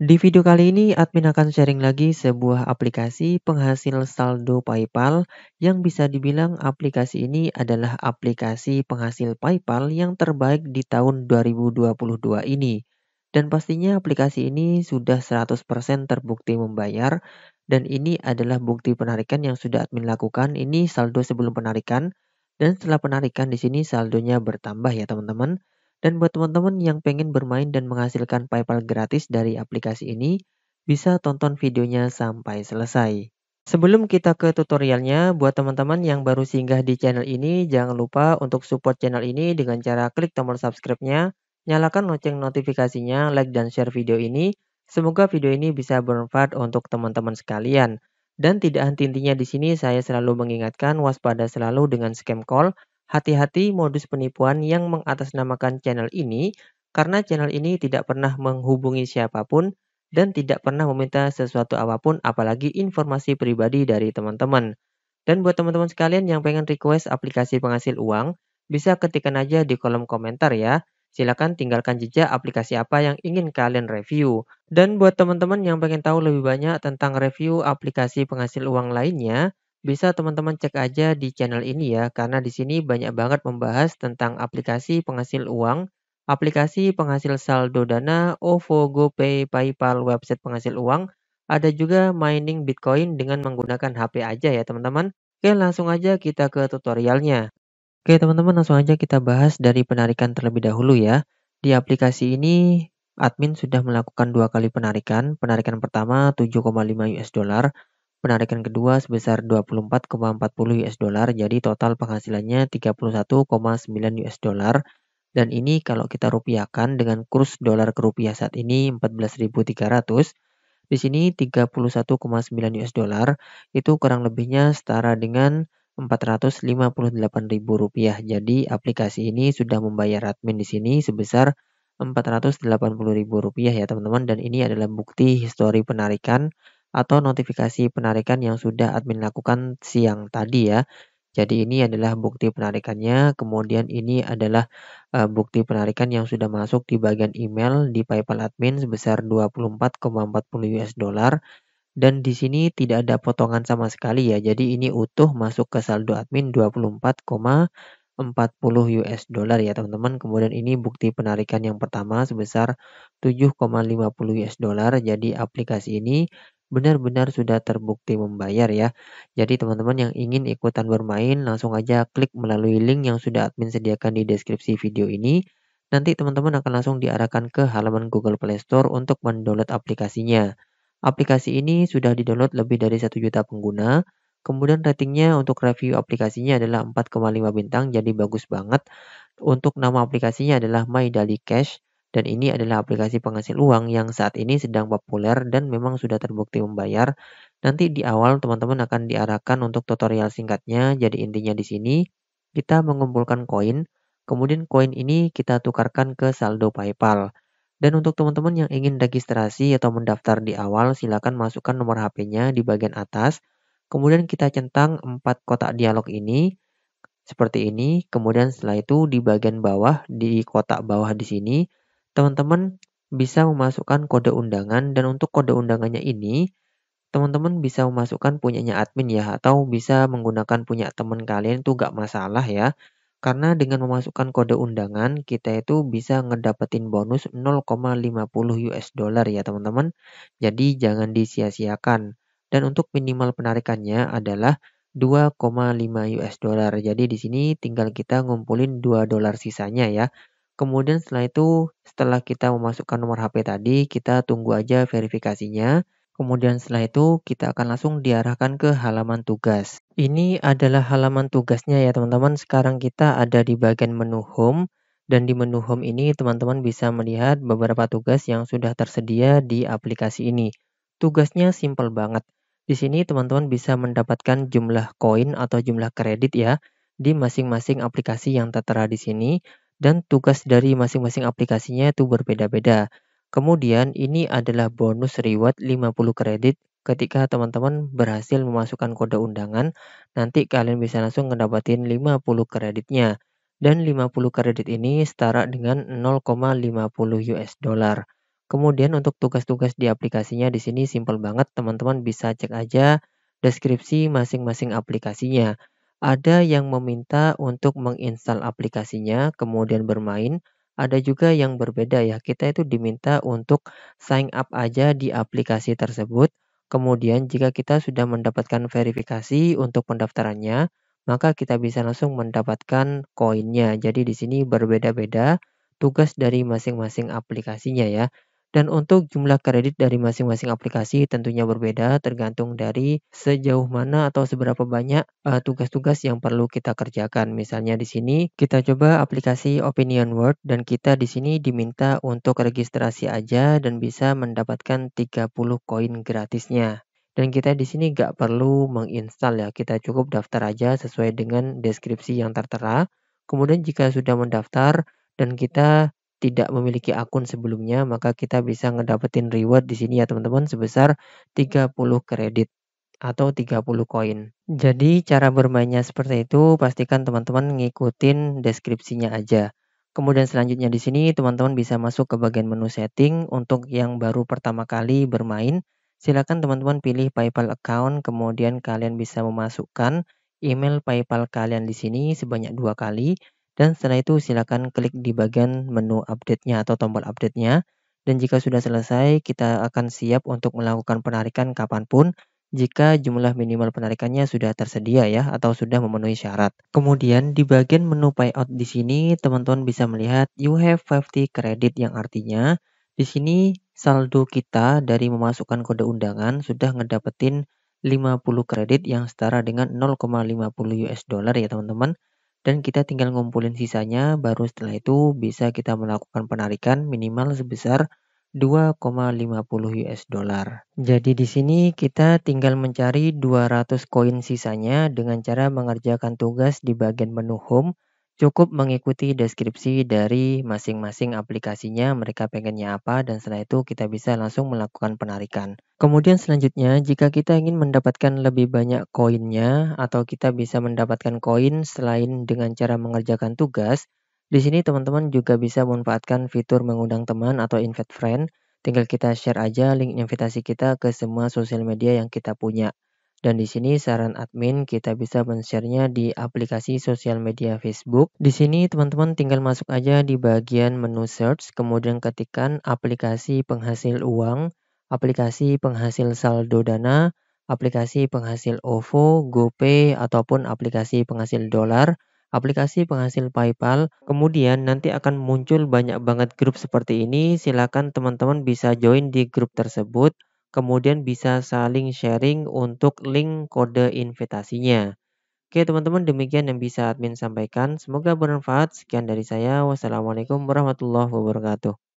Di video kali ini, admin akan sharing lagi sebuah aplikasi penghasil saldo PayPal yang bisa dibilang aplikasi ini adalah aplikasi penghasil PayPal yang terbaik di tahun 2022 ini. Dan pastinya aplikasi ini sudah 100% terbukti membayar dan ini adalah bukti penarikan yang sudah admin lakukan. Ini saldo sebelum penarikan dan setelah penarikan di sini saldonya bertambah ya teman-teman. Dan buat teman-teman yang pengen bermain dan menghasilkan PayPal gratis dari aplikasi ini, bisa tonton videonya sampai selesai. Sebelum kita ke tutorialnya, buat teman-teman yang baru singgah di channel ini, jangan lupa untuk support channel ini dengan cara klik tombol subscribe-nya, nyalakan lonceng notifikasinya, like dan share video ini. Semoga video ini bisa bermanfaat untuk teman-teman sekalian. Dan tidak henti-hentinya di sini saya selalu mengingatkan waspada selalu dengan scam call Hati-hati modus penipuan yang mengatasnamakan channel ini karena channel ini tidak pernah menghubungi siapapun dan tidak pernah meminta sesuatu apapun apalagi informasi pribadi dari teman-teman. Dan buat teman-teman sekalian yang pengen request aplikasi penghasil uang, bisa ketikkan aja di kolom komentar ya. Silahkan tinggalkan jejak aplikasi apa yang ingin kalian review. Dan buat teman-teman yang pengen tahu lebih banyak tentang review aplikasi penghasil uang lainnya, bisa teman-teman cek aja di channel ini ya, karena di sini banyak banget membahas tentang aplikasi penghasil uang, aplikasi penghasil saldo dana, OVO, GoPay, PayPal, website penghasil uang, ada juga mining Bitcoin dengan menggunakan HP aja ya teman-teman. Oke, langsung aja kita ke tutorialnya. Oke teman-teman, langsung aja kita bahas dari penarikan terlebih dahulu ya. Di aplikasi ini, admin sudah melakukan dua kali penarikan. Penarikan pertama 7,5 US dollar, penarikan kedua sebesar 24,40 US dollar jadi total penghasilannya 31,9 US dollar dan ini kalau kita rupiahkan dengan kurs dolar ke rupiah saat ini 14.300 di sini 31,9 US dollar itu kurang lebihnya setara dengan 458.000 rupiah. Jadi aplikasi ini sudah membayar admin di sini sebesar 480.000 rupiah ya teman-teman dan ini adalah bukti histori penarikan atau notifikasi penarikan yang sudah admin lakukan siang tadi ya. Jadi ini adalah bukti penarikannya, kemudian ini adalah uh, bukti penarikan yang sudah masuk di bagian email di PayPal admin sebesar 24,40 US dollar dan di sini tidak ada potongan sama sekali ya. Jadi ini utuh masuk ke saldo admin 24,40 US dollar ya teman-teman. Kemudian ini bukti penarikan yang pertama sebesar 7,50 US dollar. Jadi aplikasi ini benar-benar sudah terbukti membayar ya. Jadi teman-teman yang ingin ikutan bermain langsung aja klik melalui link yang sudah admin sediakan di deskripsi video ini. Nanti teman-teman akan langsung diarahkan ke halaman Google Play Store untuk mendownload aplikasinya. Aplikasi ini sudah didownload lebih dari 1 juta pengguna. Kemudian ratingnya untuk review aplikasinya adalah 4,5 bintang jadi bagus banget. Untuk nama aplikasinya adalah My Daily Cash. Dan ini adalah aplikasi penghasil uang yang saat ini sedang populer dan memang sudah terbukti membayar. Nanti di awal teman-teman akan diarahkan untuk tutorial singkatnya. Jadi intinya di sini kita mengumpulkan koin, kemudian koin ini kita tukarkan ke saldo PayPal. Dan untuk teman-teman yang ingin registrasi atau mendaftar di awal, silakan masukkan nomor HP-nya di bagian atas. Kemudian kita centang 4 kotak dialog ini seperti ini. Kemudian setelah itu di bagian bawah di kotak bawah di sini teman-teman bisa memasukkan kode undangan dan untuk kode undangannya ini teman-teman bisa memasukkan punyanya admin ya atau bisa menggunakan punya teman kalian itu gak masalah ya karena dengan memasukkan kode undangan kita itu bisa ngedapetin bonus 0,50 US dollar ya teman-teman jadi jangan disia-siakan dan untuk minimal penarikannya adalah 2,5 US dollar jadi di sini tinggal kita ngumpulin 2 dolar sisanya ya Kemudian setelah itu, setelah kita memasukkan nomor HP tadi, kita tunggu aja verifikasinya. Kemudian setelah itu kita akan langsung diarahkan ke halaman tugas. Ini adalah halaman tugasnya ya teman-teman. Sekarang kita ada di bagian menu home. Dan di menu home ini teman-teman bisa melihat beberapa tugas yang sudah tersedia di aplikasi ini. Tugasnya simple banget. Di sini teman-teman bisa mendapatkan jumlah koin atau jumlah kredit ya di masing-masing aplikasi yang tertera di sini dan tugas dari masing-masing aplikasinya itu berbeda-beda. Kemudian ini adalah bonus reward 50 kredit ketika teman-teman berhasil memasukkan kode undangan, nanti kalian bisa langsung mendapatkan 50 kreditnya. Dan 50 kredit ini setara dengan 0,50 US dollar. Kemudian untuk tugas-tugas di aplikasinya di sini simple banget, teman-teman bisa cek aja deskripsi masing-masing aplikasinya. Ada yang meminta untuk menginstal aplikasinya, kemudian bermain, ada juga yang berbeda ya. Kita itu diminta untuk sign up aja di aplikasi tersebut. Kemudian jika kita sudah mendapatkan verifikasi untuk pendaftarannya, maka kita bisa langsung mendapatkan koinnya. Jadi di sini berbeda-beda tugas dari masing-masing aplikasinya ya. Dan untuk jumlah kredit dari masing-masing aplikasi tentunya berbeda tergantung dari sejauh mana atau seberapa banyak eh, tugas-tugas uh, yang perlu kita kerjakan. Misalnya di sini kita coba aplikasi Opinion World dan kita di sini diminta untuk registrasi aja dan bisa mendapatkan 30 koin gratisnya. Dan kita di sini nggak perlu menginstal ya, kita cukup daftar aja sesuai dengan deskripsi yang tertera. Kemudian jika sudah mendaftar dan kita tidak memiliki akun sebelumnya, maka kita bisa ngedapetin reward di sini ya teman-teman sebesar 30 kredit atau 30 koin. Jadi cara bermainnya seperti itu, pastikan teman-teman ngikutin deskripsinya aja. Kemudian selanjutnya di sini teman-teman bisa masuk ke bagian menu setting untuk yang baru pertama kali bermain. Silakan teman-teman pilih PayPal account, kemudian kalian bisa memasukkan email PayPal kalian di sini sebanyak dua kali dan setelah itu silakan klik di bagian menu update-nya atau tombol update-nya. Dan jika sudah selesai, kita akan siap untuk melakukan penarikan kapanpun jika jumlah minimal penarikannya sudah tersedia ya atau sudah memenuhi syarat. Kemudian di bagian menu payout di sini teman-teman bisa melihat you have 50 credit yang artinya di sini saldo kita dari memasukkan kode undangan sudah ngedapetin 50 kredit yang setara dengan 0,50 US dollar ya teman-teman dan kita tinggal ngumpulin sisanya baru setelah itu bisa kita melakukan penarikan minimal sebesar 2,50 US dollar. Jadi di sini kita tinggal mencari 200 koin sisanya dengan cara mengerjakan tugas di bagian menu home Cukup mengikuti deskripsi dari masing-masing aplikasinya, mereka pengennya apa, dan setelah itu kita bisa langsung melakukan penarikan. Kemudian selanjutnya, jika kita ingin mendapatkan lebih banyak koinnya, atau kita bisa mendapatkan koin selain dengan cara mengerjakan tugas, di sini teman-teman juga bisa memanfaatkan fitur mengundang teman atau invite friend. Tinggal kita share aja link invitasi kita ke semua sosial media yang kita punya. Dan di sini saran admin kita bisa men-share-nya di aplikasi sosial media Facebook. Di sini teman-teman tinggal masuk aja di bagian menu search, kemudian ketikkan aplikasi penghasil uang, aplikasi penghasil saldo dana, aplikasi penghasil OVO, GoPay, ataupun aplikasi penghasil dolar, aplikasi penghasil PayPal. Kemudian nanti akan muncul banyak banget grup seperti ini. Silakan teman-teman bisa join di grup tersebut kemudian bisa saling sharing untuk link kode invitasinya. Oke teman-teman demikian yang bisa admin sampaikan. Semoga bermanfaat. Sekian dari saya. Wassalamualaikum warahmatullahi wabarakatuh.